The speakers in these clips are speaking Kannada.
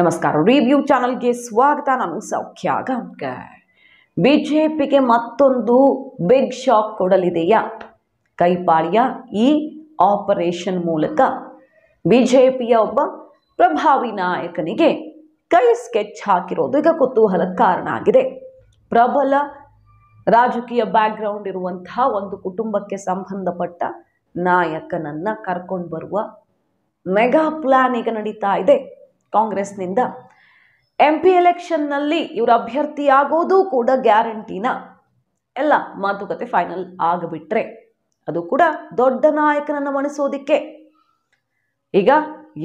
ನಮಸ್ಕಾರ ರಿವ್ಯೂ ಚಾನಲ್ಗೆ ಸ್ವಾಗತ ನಾನು ಸೌಖ್ಯ ಜೆ ಬಿಜೆಪಿಗೆ ಮತ್ತೊಂದು ಬಿಗ್ ಶಾಕ್ ಕೊಡಲಿದೆಯಾ ಕೈಪಾಳ್ಯ ಈ ಆಪರೇಷನ್ ಮೂಲಕ ಬಿಜೆಪಿಯ ಒಬ್ಬ ಪ್ರಭಾವಿ ನಾಯಕನಿಗೆ ಕೈ ಸ್ಕೆಚ್ ಹಾಕಿರೋದು ಈಗ ಕುತೂಹಲ ಕಾರಣ ಆಗಿದೆ ಪ್ರಬಲ ರಾಜಕೀಯ ಬ್ಯಾಕ್ಗ್ರೌಂಡ್ ಇರುವಂತಹ ಒಂದು ಕುಟುಂಬಕ್ಕೆ ಸಂಬಂಧಪಟ್ಟ ನಾಯಕನನ್ನು ಕರ್ಕೊಂಡು ಬರುವ ಮೆಗಾ ಪ್ಲಾನ್ ಈಗ ನಡೀತಾ ಇದೆ ಕಾಂಗ್ರೆಸ್ನಿಂದ ಎಂ ಪಿ ಎಲೆಕ್ಷನ್ನಲ್ಲಿ ಇವರು ಅಭ್ಯರ್ಥಿಯಾಗೋದು ಕೂಡ ಗ್ಯಾರಂಟಿನ ಎಲ್ಲ ಮಾತುಕತೆ ಫೈನಲ್ ಆಗಿಬಿಟ್ರೆ ಅದು ಕೂಡ ದೊಡ್ಡ ನಾಯಕನನ್ನು ಮಣಿಸೋದಿಕ್ಕೆ ಈಗ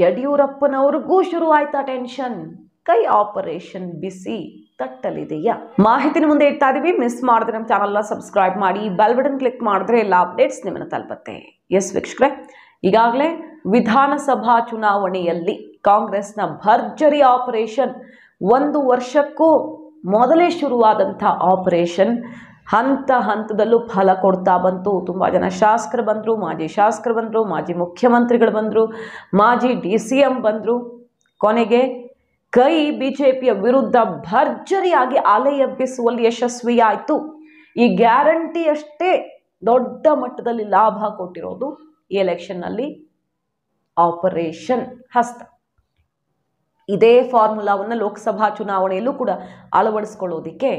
ಯಡಿಯೂರಪ್ಪನವ್ರಿಗೂ ಶುರು ಆಯ್ತಾ ಟೆನ್ಷನ್ ಕೈ ಆಪರೇಷನ್ ಬಿಸಿ ತಟ್ಟಲಿದೆಯಾ ಮಾಹಿತಿನ ಮುಂದೆ ಇಡ್ತಾ ಇದೀವಿ ಮಿಸ್ ಮಾಡಿದ್ರೆ ನಮ್ಮ ಚಾನಲ್ನ ಸಬ್ಸ್ಕ್ರೈಬ್ ಮಾಡಿ ಬೆಲ್ ಬಟನ್ ಕ್ಲಿಕ್ ಮಾಡಿದ್ರೆ ಎಲ್ಲ ಅಪ್ಡೇಟ್ಸ್ ನಿಮ್ಮನ್ನು ತಲುಪತ್ತೆ ಎಸ್ ವೀಕ್ಷಕರೇ ಈಗಾಗಲೇ ವಿಧಾನಸಭಾ ಚುನಾವಣೆಯಲ್ಲಿ ಕಾಂಗ್ರೆಸ್ನ ಭರ್ಜರಿ ಆಪರೇಷನ್ ಒಂದು ವರ್ಷಕ್ಕೂ ಮೊದಲೇ ಶುರುವಾದಂಥ ಆಪರೇಷನ್ ಹಂತ ಹಂತದಲ್ಲೂ ಫಲ ಕೊಡ್ತಾ ಬಂತು ತುಂಬ ಜನ ಶಾಸಕರು ಬಂದರು ಮಾಜಿ ಶಾಸಕರು ಬಂದರು ಮಾಜಿ ಮುಖ್ಯಮಂತ್ರಿಗಳು ಬಂದರು ಮಾಜಿ ಡಿ ಸಿ ಎಂ ಬಂದರು ಕೊನೆಗೆ ಕೈ ಬಿ ಜೆ ಪಿಯ ವಿರುದ್ಧ ಭರ್ಜರಿಯಾಗಿ ಅಲೆ ಎಬ್ಬಿಸುವಲ್ಲಿ ಯಶಸ್ವಿಯಾಯಿತು ಈ ಗ್ಯಾರಂಟಿ ಅಷ್ಟೇ ದೊಡ್ಡ ಮಟ್ಟದಲ್ಲಿ ಲಾಭ ಕೊಟ್ಟಿರೋದು ಈ ಎಲೆಕ್ಷನ್ನಲ್ಲಿ ಆಪರೇಷನ್ ಹಸ್ತ ಇದೇ ಫಾರ್ಮುಲಾವನ್ನು ಲೋಕಸಭಾ ಚುನಾವಣೆಯಲ್ಲೂ ಕೂಡ ಅಳವಡಿಸ್ಕೊಳ್ಳೋದಿಕ್ಕೆ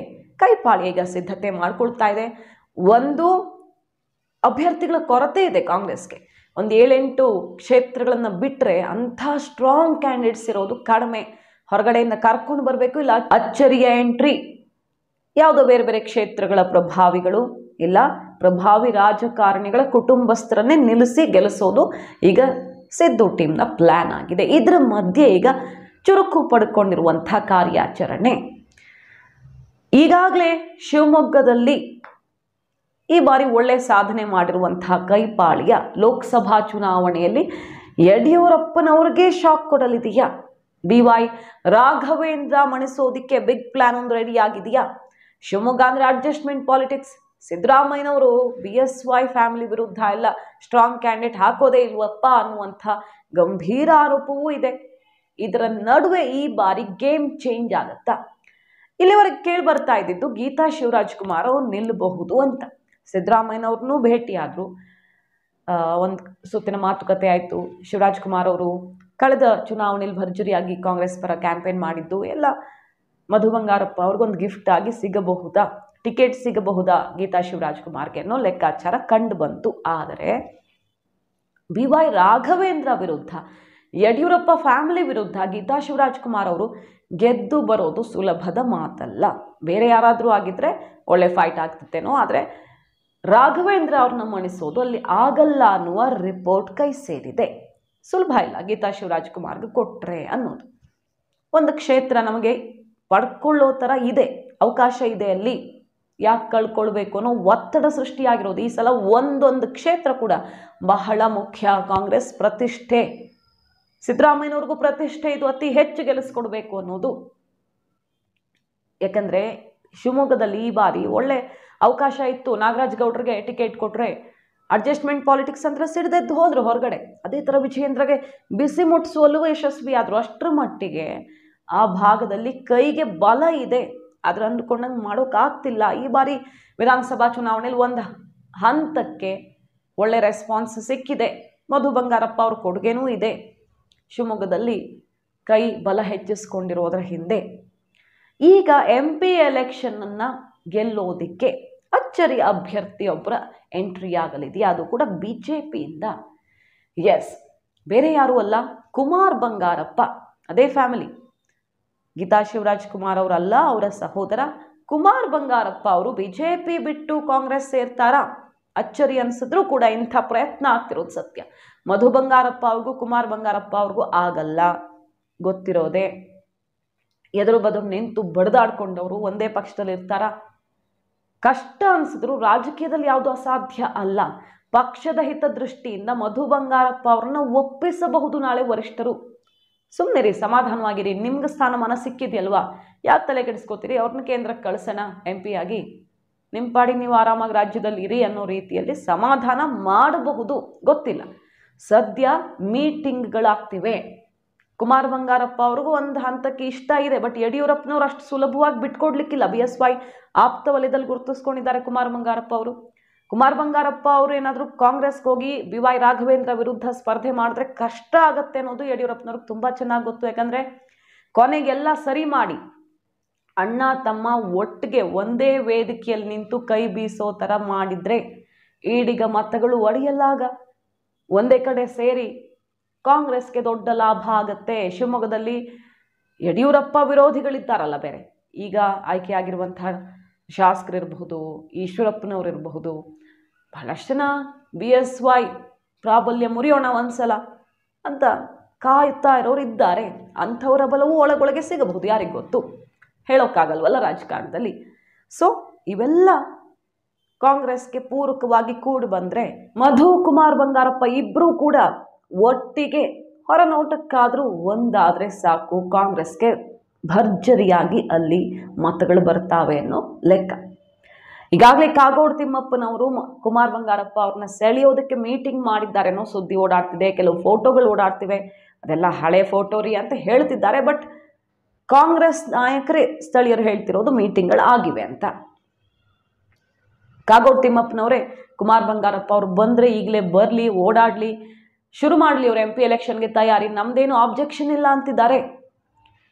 ಕೈಪಾಳಿ ಈಗ ಸಿದ್ಧತೆ ಮಾಡಿಕೊಳ್ತಾ ಇದೆ ಒಂದು ಅಭ್ಯರ್ಥಿಗಳ ಕೊರತೆ ಇದೆ ಕಾಂಗ್ರೆಸ್ಗೆ ಒಂದು ಏಳೆಂಟು ಕ್ಷೇತ್ರಗಳನ್ನು ಬಿಟ್ಟರೆ ಅಂಥ ಸ್ಟ್ರಾಂಗ್ ಕ್ಯಾಂಡಿಡೇಟ್ಸ್ ಇರೋದು ಕಡಿಮೆ ಹೊರಗಡೆಯಿಂದ ಕರ್ಕೊಂಡು ಬರಬೇಕು ಇಲ್ಲ ಅಚ್ಚರಿಯ ಎಂಟ್ರಿ ಯಾವುದೋ ಬೇರೆ ಬೇರೆ ಕ್ಷೇತ್ರಗಳ ಪ್ರಭಾವಿಗಳು ಇಲ್ಲ ಪ್ರಭಾವಿ ರಾಜಕಾರಣಿಗಳ ಕುಟುಂಬಸ್ಥರನ್ನೇ ನಿಲ್ಲಿಸಿ ಗೆಲ್ಲಿಸೋದು ಈಗ ಸಿದ್ದು ಟೀಮ್ನ ಪ್ಲ್ಯಾನ್ ಆಗಿದೆ ಇದರ ಮಧ್ಯೆ ಈಗ ಚುರುಕು ಪಡ್ಕೊಂಡಿರುವಂಥ ಕಾರ್ಯಾಚರಣೆ ಈಗಾಗಲೇ ಶಿವಮೊಗ್ಗದಲ್ಲಿ ಈ ಬಾರಿ ಒಳ್ಳೆ ಸಾಧನೆ ಮಾಡಿರುವಂತಹ ಕೈಪಾಳಿಯ ಲೋಕಸಭಾ ಚುನಾವಣೆಯಲ್ಲಿ ಯಡಿಯೂರಪ್ಪನವ್ರಿಗೆ ಶಾಕ್ ಕೊಡಲಿದೆಯಾ ಬಿ ವೈ ರಾಘವೇಂದ್ರ ಮಣಿಸೋದಿಕ್ಕೆ ಬಿಗ್ ಪ್ಲ್ಯಾನ್ ಒಂದು ರೆಡಿ ಆಗಿದೆಯಾ ಶಿವಮೊಗ್ಗ ಅಂದರೆ ಅಡ್ಜಸ್ಟ್ಮೆಂಟ್ ಪಾಲಿಟಿಕ್ಸ್ ಸಿದ್ದರಾಮಯ್ಯನವರು ಬಿ ಎಸ್ ವೈ ಫ್ಯಾಮಿಲಿ ವಿರುದ್ಧ ಎಲ್ಲ ಸ್ಟ್ರಾಂಗ್ ಕ್ಯಾಂಡಿಡೇಟ್ ಹಾಕೋದೇ ಇಲ್ವಪ್ಪ ಅನ್ನುವಂಥ ಗಂಭೀರ ಆರೋಪವೂ ಇದೆ ಇದರ ನಡುವೆ ಈ ಬಾರಿ ಗೇಮ್ ಚೇಂಜ್ ಆಗುತ್ತಾ ಇಲ್ಲಿವರೆಗೆ ಕೇಳಿ ಬರ್ತಾ ಇದ್ದಿದ್ದು ಗೀತಾ ಶಿವರಾಜ್ ಕುಮಾರ್ ಅವ್ರು ನಿಲ್ಲಬಹುದು ಅಂತ ಸಿದ್ದರಾಮಯ್ಯನವ್ರನ್ನೂ ಭೇಟಿಯಾದರು ಒಂದು ಸುತ್ತಿನ ಮಾತುಕತೆ ಆಯಿತು ಶಿವರಾಜ್ ಕುಮಾರ್ ಅವರು ಕಳೆದ ಚುನಾವಣೆಯಲ್ಲಿ ಭರ್ಜರಿಯಾಗಿ ಕಾಂಗ್ರೆಸ್ ಪರ ಕ್ಯಾಂಪೇನ್ ಮಾಡಿದ್ದು ಎಲ್ಲ ಮಧು ಬಂಗಾರಪ್ಪ ಅವ್ರಿಗೊಂದು ಗಿಫ್ಟ್ ಆಗಿ ಸಿಗಬಹುದಾ ಟಿಕೆಟ್ ಸಿಗಬಹುದಾ ಗೀತಾ ಶಿವರಾಜ್ ಕುಮಾರ್ಗೆ ಅನ್ನೋ ಲೆಕ್ಕಾಚಾರ ಕಂಡು ಬಂತು ಆದರೆ ಬಿ ವೈ ರಾಘವೇಂದ್ರ ವಿರುದ್ಧ ಯಡಿಯೂರಪ್ಪ ಫ್ಯಾಮಿಲಿ ವಿರುದ್ಧ ಗೀತಾ ಶಿವರಾಜ್ ಕುಮಾರ್ ಅವರು ಗೆದ್ದು ಬರೋದು ಸುಲಭದ ಮಾತಲ್ಲ ಬೇರೆ ಯಾರಾದರೂ ಆಗಿದ್ದರೆ ಒಳ್ಳೆ ಫೈಟ್ ಆಗ್ತಿತ್ತೇನೋ ಆದರೆ ರಾಘವೇಂದ್ರ ಅವ್ರನ್ನ ಮಣಿಸೋದು ಅಲ್ಲಿ ಆಗಲ್ಲ ಅನ್ನುವ ರಿಪೋರ್ಟ್ ಕೈ ಸೇರಿದೆ ಸುಲಭ ಇಲ್ಲ ಗೀತಾ ಶಿವರಾಜ್ ಕುಮಾರ್ಗೆ ಕೊಟ್ಟರೆ ಅನ್ನೋದು ಒಂದು ಕ್ಷೇತ್ರ ನಮಗೆ ಪಡ್ಕೊಳ್ಳೋ ಥರ ಇದೆ ಅವಕಾಶ ಇದೆ ಅಲ್ಲಿ ಯಾಕೆ ಕಳ್ಕೊಳ್ಬೇಕು ಅನ್ನೋ ಒತ್ತಡ ಸೃಷ್ಟಿಯಾಗಿರೋದು ಈ ಸಲ ಒಂದೊಂದು ಕ್ಷೇತ್ರ ಕೂಡ ಬಹಳ ಮುಖ್ಯ ಕಾಂಗ್ರೆಸ್ ಪ್ರತಿಷ್ಠೆ ಸಿದ್ದರಾಮಯ್ಯನವ್ರಿಗೂ ಪ್ರತಿಷ್ಠೆ ಇದು ಅತಿ ಹೆಚ್ಚು ಗೆಲ್ಲಿಸ್ಕೊಡ್ಬೇಕು ಅನ್ನೋದು ಯಾಕಂದರೆ ಶಿವಮೊಗ್ಗದಲ್ಲಿ ಈ ಬಾರಿ ಒಳ್ಳೆ ಅವಕಾಶ ಇತ್ತು ನಾಗರಾಜ್ ಗೌಡ್ರಿಗೆ ಟಿಕೆಟ್ ಕೊಟ್ಟರೆ ಅಡ್ಜಸ್ಟ್ಮೆಂಟ್ ಪಾಲಿಟಿಕ್ಸ್ ಅಂದರೆ ಸಿಡ್ದೆದ್ದು ಹೋದರು ಹೊರಗಡೆ ಅದೇ ಥರ ವಿಜಯೇಂದ್ರಗೆ ಬಿಸಿ ಮುಟ್ಟಿಸುವಲ್ಲೂ ಯಶಸ್ವಿ ಆದರು ಅಷ್ಟರ ಮಟ್ಟಿಗೆ ಆ ಭಾಗದಲ್ಲಿ ಕೈಗೆ ಬಲ ಇದೆ ಆದರೆ ಅಂದ್ಕೊಂಡಂಗೆ ಮಾಡೋಕ್ಕಾಗ್ತಿಲ್ಲ ಈ ಬಾರಿ ವಿಧಾನಸಭಾ ಚುನಾವಣೆಯಲ್ಲಿ ಒಂದು ಹಂತಕ್ಕೆ ಒಳ್ಳೆ ರೆಸ್ಪಾನ್ಸ್ ಸಿಕ್ಕಿದೆ ಮಧು ಬಂಗಾರಪ್ಪ ಅವ್ರ ಕೊಡುಗೆನೂ ಇದೆ ಶಿವಮೊಗ್ಗದಲ್ಲಿ ಕೈ ಬಲ ಹೆಚ್ಚಿಸ್ಕೊಂಡಿರೋದ್ರ ಹಿಂದೆ ಈಗ ಎಂ ಪಿ ಎಲೆಕ್ಷನನ್ನು ಗೆಲ್ಲೋದಕ್ಕೆ ಅಚ್ಚರಿ ಅಭ್ಯರ್ಥಿಯೊಬ್ಬರ ಆಗಲಿದೆಯಾ ಅದು ಕೂಡ ಬಿ ಜೆ ಪಿಯಿಂದ ಎಸ್ ಬೇರೆ ಯಾರೂ ಅಲ್ಲ ಕುಮಾರ್ ಬಂಗಾರಪ್ಪ ಅದೇ ಫ್ಯಾಮಿಲಿ ಗೀತಾ ಶಿವರಾಜ್ ಕುಮಾರ್ ಅವರಲ್ಲ ಅವರ ಸಹೋದರ ಕುಮಾರ್ ಬಂಗಾರಪ್ಪ ಅವರು ಬಿಜೆಪಿ ಬಿಟ್ಟು ಕಾಂಗ್ರೆಸ್ ಸೇರ್ತಾರಾ ಅಚ್ಚರಿ ಅನ್ಸಿದ್ರು ಕೂಡ ಇಂಥ ಪ್ರಯತ್ನ ಆಗ್ತಿರೋದು ಸತ್ಯ ಮಧು ಬಂಗಾರಪ್ಪ ಅವ್ರಿಗೂ ಕುಮಾರ್ ಬಂಗಾರಪ್ಪ ಅವ್ರಿಗೂ ಆಗಲ್ಲ ಗೊತ್ತಿರೋದೆ ಎದುರು ಬದು ನಿಂತು ಬಡ್ದಾಡ್ಕೊಂಡವರು ಒಂದೇ ಪಕ್ಷದಲ್ಲಿ ಇರ್ತಾರ ಕಷ್ಟ ಅನ್ಸಿದ್ರು ರಾಜಕೀಯದಲ್ಲಿ ಯಾವುದು ಅಸಾಧ್ಯ ಅಲ್ಲ ಪಕ್ಷದ ಹಿತದೃಷ್ಟಿಯಿಂದ ಮಧು ಬಂಗಾರಪ್ಪ ಅವ್ರನ್ನ ಒಪ್ಪಿಸಬಹುದು ನಾಳೆ ವರಿಷ್ಠರು ಸುಮ್ಮನೆ ರೀ ಸಮಾಧಾನವಾಗಿರಿ ನಿಮ್ಗೆ ಸ್ಥಾನಮಾನ ಸಿಕ್ಕಿದೆಯಲ್ವಾ ಯಾಕೆ ತಲೆ ಕೆಡಿಸ್ಕೋತೀರಿ ಅವ್ರನ್ನ ಕೇಂದ್ರಕ್ಕೆ ಕಳಿಸೋಣ ಎಂ ಪಿ ಆಗಿ ನಿಮ್ಮ ಪಾಡಿ ನೀವು ಆರಾಮಾಗಿ ರಾಜ್ಯದಲ್ಲಿ ಇರಿ ಅನ್ನೋ ರೀತಿಯಲ್ಲಿ ಸಮಾಧಾನ ಮಾಡಬಹುದು ಗೊತ್ತಿಲ್ಲ ಸದ್ಯ ಮೀಟಿಂಗ್ಗಳಾಗ್ತಿವೆ ಕುಮಾರ್ ಬಂಗಾರಪ್ಪ ಅವ್ರಿಗೂ ಒಂದು ಹಂತಕ್ಕೆ ಇಷ್ಟ ಇದೆ ಬಟ್ ಯಡಿಯೂರಪ್ಪನವ್ರು ಅಷ್ಟು ಸುಲಭವಾಗಿ ಬಿಟ್ಕೊಡ್ಲಿಕ್ಕಿಲ್ಲ ಬಿ ಎಸ್ ವೈ ಆಪ್ತ ವಲಯದಲ್ಲಿ ಗುರುತಿಸ್ಕೊಂಡಿದ್ದಾರೆ ಕುಮಾರ್ ಬಂಗಾರಪ್ಪ ಅವರು ಕುಮಾರ್ ಬಂಗಾರಪ್ಪ ಅವರು ಏನಾದರೂ ಕಾಂಗ್ರೆಸ್ಗೆ ಹೋಗಿ ಬಿ ವೈ ರಾಘವೇಂದ್ರ ವಿರುದ್ಧ ಸ್ಪರ್ಧೆ ಮಾಡಿದ್ರೆ ಕಷ್ಟ ಆಗತ್ತೆ ಅನ್ನೋದು ಯಡಿಯೂರಪ್ಪನವ್ರಿಗೆ ತುಂಬ ಚೆನ್ನಾಗಿ ಗೊತ್ತು ಯಾಕಂದರೆ ಕೊನೆಗೆಲ್ಲ ಸರಿ ಮಾಡಿ ಅಣ್ಣ ತಮ್ಮ ಒಟ್ಟಿಗೆ ಒಂದೇ ವೇದಿಕೆಯಲ್ಲಿ ನಿಂತು ಕೈ ಬೀಸೋ ಥರ ಮಾಡಿದರೆ ಈಡಿಗ ಮತಗಳು ಒಡೆಯಲ್ಲಾಗ ಒಂದೇ ಕಡೆ ಸೇರಿ ಕಾಂಗ್ರೆಸ್ಗೆ ದೊಡ್ಡ ಲಾಭ ಆಗತ್ತೆ ಶಿವಮೊಗ್ಗದಲ್ಲಿ ಯಡಿಯೂರಪ್ಪ ವಿರೋಧಿಗಳಿದ್ದಾರಲ್ಲ ಬೇರೆ ಈಗ ಆಯ್ಕೆಯಾಗಿರುವಂಥ ಶಾಸಕರಿರಬಹುದು ಈಶ್ವರಪ್ಪನವ್ರು ಇರಬಹುದು ಬಹಳಷ್ಟು ಜನ ಬಿ ಎಸ್ ವೈ ಪ್ರಾಬಲ್ಯ ಮುರಿಯೋಣ ಒಂದ್ಸಲ ಅಂತ ಕಾಯುತ್ತಾ ಇರೋರು ಇದ್ದಾರೆ ಅಂಥವರ ಬಲವೂ ಒಳಗೊಳಗೆ ಸಿಗಬಹುದು ಯಾರಿಗೆ ಗೊತ್ತು ಹೇಳೋಕ್ಕಾಗಲ್ವಲ್ಲ ರಾಜಕಾರಣದಲ್ಲಿ ಸೊ ಇವೆಲ್ಲ ಕಾಂಗ್ರೆಸ್ಗೆ ಪೂರಕವಾಗಿ ಕೂಡಿ ಬಂದರೆ ಮಧು ಕುಮಾರ್ ಬಂಗಾರಪ್ಪ ಇಬ್ಬರೂ ಕೂಡ ಒಟ್ಟಿಗೆ ಹೊರನೋಟಕ್ಕಾದರೂ ಒಂದಾದರೆ ಸಾಕು ಕಾಂಗ್ರೆಸ್ಗೆ ಭರ್ಜರಿಯಾಗಿ ಅಲ್ಲಿ ಮತಗಳು ಬರ್ತಾವೆ ಅನ್ನೋ ಲೆಕ್ಕ ಈಗಾಗಲೇ ಕಾಗೋಡು ತಿಮ್ಮಪ್ಪನವರು ಕುಮಾರ್ ಬಂಗಾರಪ್ಪ ಅವ್ರನ್ನ ಸೆಳೆಯೋದಕ್ಕೆ ಮೀಟಿಂಗ್ ಮಾಡಿದ್ದಾರೆ ಅನ್ನೋ ಸುದ್ದಿ ಓಡಾಡ್ತಿದೆ ಕೆಲವು ಫೋಟೋಗಳು ಓಡಾಡ್ತಿವೆ ಅದೆಲ್ಲ ಹಳೆ ಫೋಟೋ ರೀ ಅಂತ ಹೇಳ್ತಿದ್ದಾರೆ ಬಟ್ ಕಾಂಗ್ರೆಸ್ ನಾಯಕರೇ ಸ್ಥಳೀಯರು ಹೇಳ್ತಿರೋದು ಮೀಟಿಂಗ್ಗಳು ಆಗಿವೆ ಅಂತ ಕಾಗೋಡು ತಿಮ್ಮಪ್ಪನವರೇ ಕುಮಾರ್ ಬಂಗಾರಪ್ಪ ಅವ್ರು ಬಂದರೆ ಈಗಲೇ ಬರಲಿ ಓಡಾಡಲಿ ಶುರು ಮಾಡಲಿ ಅವ್ರು ಎಂ ಪಿ ಎಲೆಕ್ಷನ್ಗೆ ತಯಾರಿ ನಮ್ದೇನು ಆಬ್ಜೆಕ್ಷನ್ ಇಲ್ಲ ಅಂತಿದ್ದಾರೆ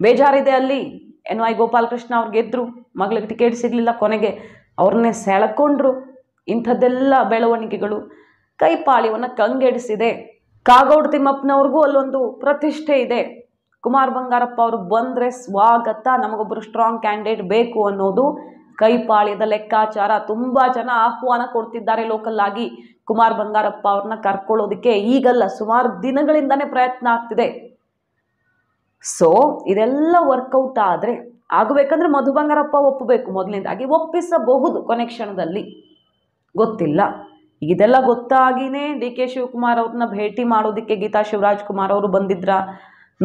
ಬೇಜಾರಿದೆ ಅಲ್ಲಿ ಎನ್ ವೈ ಗೋಪಾಲಕೃಷ್ಣ ಅವ್ರಿಗೆ ಗೆದ್ದರು ಮಗಳಿಗೆ ಟಿಕೆಟ್ ಸಿಗಲಿಲ್ಲ ಕೊನೆಗೆ ಅವ್ರನ್ನೇ ಸೆಳಕೊಂಡ್ರು ಇಂಥದ್ದೆಲ್ಲ ಬೆಳವಣಿಗೆಗಳು ಕೈಪಾಳ್ಯವನ್ನು ಕಂಗೆಡಿಸಿದೆ ಕಾಗೋಡು ತಿಮ್ಮಪ್ಪನವ್ರಿಗೂ ಅಲ್ಲೊಂದು ಪ್ರತಿಷ್ಠೆ ಇದೆ ಕುಮಾರ್ ಬಂಗಾರಪ್ಪ ಅವರು ಬಂದರೆ ಸ್ವಾಗತ ನಮಗೊಬ್ಬರು ಸ್ಟ್ರಾಂಗ್ ಕ್ಯಾಂಡಿಡೇಟ್ ಬೇಕು ಅನ್ನೋದು ಕೈಪಾಳ್ಯದ ಲೆಕ್ಕಾಚಾರ ತುಂಬ ಜನ ಆಹ್ವಾನ ಕೊಡ್ತಿದ್ದಾರೆ ಲೋಕಲ್ಲಾಗಿ ಆಗಿ ಕುಮಾರ್ ಬಂಗಾರಪ್ಪ ಅವ್ರನ್ನ ಕರ್ಕೊಳ್ಳೋದಕ್ಕೆ ಈಗಲ್ಲ ಸುಮಾರು ದಿನಗಳಿಂದನೇ ಪ್ರಯತ್ನ ಆಗ್ತಿದೆ ಸೊ ಇದೆಲ್ಲ ವರ್ಕೌಟ್ ಆದರೆ ಆಗಬೇಕಂದ್ರೆ ಮಧು ಬಂಗಾರಪ್ಪ ಒಪ್ಪಬೇಕು ಮೊದಲಿಂದಾಗಿ ಒಪ್ಪಿಸಬಹುದು ಕೊನೆಕ್ಷಣದಲ್ಲಿ ಗೊತ್ತಿಲ್ಲ ಇದೆಲ್ಲ ಗೊತ್ತಾಗಿನೇ ಡಿ ಕೆ ಶಿವಕುಮಾರ್ ಅವ್ರನ್ನ ಭೇಟಿ ಮಾಡೋದಕ್ಕೆ ಗೀತಾ ಶಿವರಾಜ್ ಕುಮಾರ್ ಅವರು ಬಂದಿದ್ರ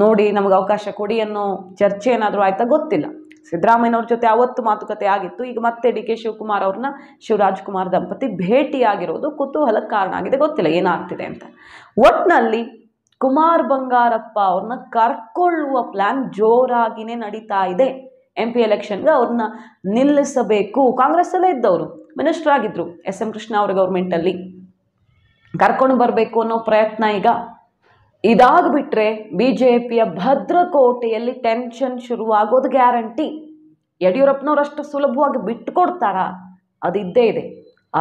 ನೋಡಿ ನಮಗೆ ಅವಕಾಶ ಕೊಡಿ ಅನ್ನೋ ಚರ್ಚೆ ಏನಾದರೂ ಆಯ್ತಾ ಗೊತ್ತಿಲ್ಲ ಸಿದ್ದರಾಮಯ್ಯನವ್ರ ಜೊತೆ ಅವತ್ತು ಮಾತುಕತೆ ಆಗಿತ್ತು ಈಗ ಮತ್ತೆ ಡಿ ಕೆ ಶಿವಕುಮಾರ್ ಅವ್ರನ್ನ ಶಿವರಾಜ್ ಕುಮಾರ್ ದಂಪತಿ ಭೇಟಿಯಾಗಿರೋದು ಕುತೂಹಲಕ್ಕೆ ಕಾರಣ ಆಗಿದೆ ಗೊತ್ತಿಲ್ಲ ಏನಾಗ್ತಿದೆ ಅಂತ ಒಟ್ನಲ್ಲಿ ಕುಮಾರ್ ಬಂಗಾರಪ್ಪ ಅವ್ರನ್ನ ಕರ್ಕೊಳ್ಳುವ ಪ್ಲ್ಯಾನ್ ಜೋರಾಗಿನೇ ನಡೀತಾ ಇದೆ ಎಂ ಪಿ ಎಲೆಕ್ಷನ್ಗೆ ಅವ್ರನ್ನ ನಿಲ್ಲಿಸಬೇಕು ಕಾಂಗ್ರೆಸ್ಸಲ್ಲೇ ಇದ್ದವರು ಮಿನಿಸ್ಟರ್ ಆಗಿದ್ರು ಎಸ್ ಎಂ ಕೃಷ್ಣ ಅವರ ಗೌರ್ಮೆಂಟಲ್ಲಿ ಕರ್ಕೊಂಡು ಬರಬೇಕು ಅನ್ನೋ ಪ್ರಯತ್ನ ಈಗ ಇದಾಗ್ಬಿಟ್ರೆ ಬಿ ಜೆ ಪಿಯ ಭದ್ರಕೋಟೆಯಲ್ಲಿ ಟೆನ್ಷನ್ ಶುರುವಾಗೋದು ಗ್ಯಾರಂಟಿ ಯಡಿಯೂರಪ್ಪನವ್ರು ಅಷ್ಟು ಸುಲಭವಾಗಿ ಬಿಟ್ಟುಕೊಡ್ತಾರಾ ಅದು ಇದ್ದೇ ಇದೆ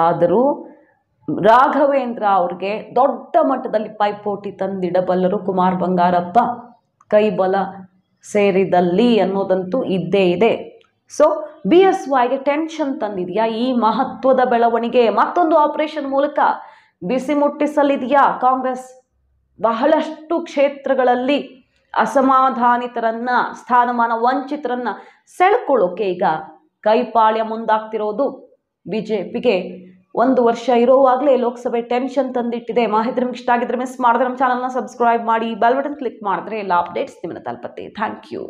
ಆದರೂ ರಾಘವೇಂದ್ರ ಅವ್ರಿಗೆ ದೊಡ್ಡ ಮಟ್ಟದಲ್ಲಿ ಪೈಪೋಟಿ ತಂದಿಡಬಲ್ಲರು ಕುಮಾರ್ ಬಂಗಾರಪ್ಪ ಕೈಬಲ ಸೇರಿದಲ್ಲಿ ಅನ್ನೋದಂತೂ ಇದ್ದೇ ಇದೆ ಸೊ ಬಿ ಎಸ್ ವೈಗೆ ಟೆನ್ಷನ್ ತಂದಿದೆಯಾ ಈ ಮಹತ್ವದ ಬೆಳವಣಿಗೆ ಮತ್ತೊಂದು ಆಪರೇಷನ್ ಮೂಲಕ ಬಿಸಿ ಮುಟ್ಟಿಸಲಿದೆಯಾ ಕಾಂಗ್ರೆಸ್ ಬಹಳಷ್ಟು ಕ್ಷೇತ್ರಗಳಲ್ಲಿ ಅಸಮಾಧಾನಿತರನ್ನ ಸ್ಥಾನಮಾನ ವಂಚಿತರನ್ನ ಸೆಳ್ಕೊಳ್ಳೋಕೆ ಈಗ ಕೈಪಾಳ್ಯ ಮುಂದಾಗ್ತಿರೋದು ಬಿ ಜೆ ಪಿಗೆ ಒಂದು ವರ್ಷ ಇರೋವಾಗಲೇ ಲೋಕಸಭೆ ಟೆನ್ಷನ್ ತಂದಿಟ್ಟಿದೆ ಮಾಹಿತಿ ನಿಮ್ಗೆ ಇಷ್ಟ ಆಗಿದ್ರೆ ಮಿಸ್ ಮಾಡಿದ್ರೆ ನಮ್ಮ ಚಾನಲ್ನ ಸಬ್ಸ್ಕ್ರೈಬ್ ಮಾಡಿ ಬೆಲ್ ಬಟನ್ ಕ್ಲಿಕ್ ಮಾಡಿದ್ರೆ ಎಲ್ಲ ಅಪ್ಡೇಟ್ಸ್ ನಿಮ್ಮನ್ನು ತಲುಪತ್ತೆ ಥ್ಯಾಂಕ್ ಯು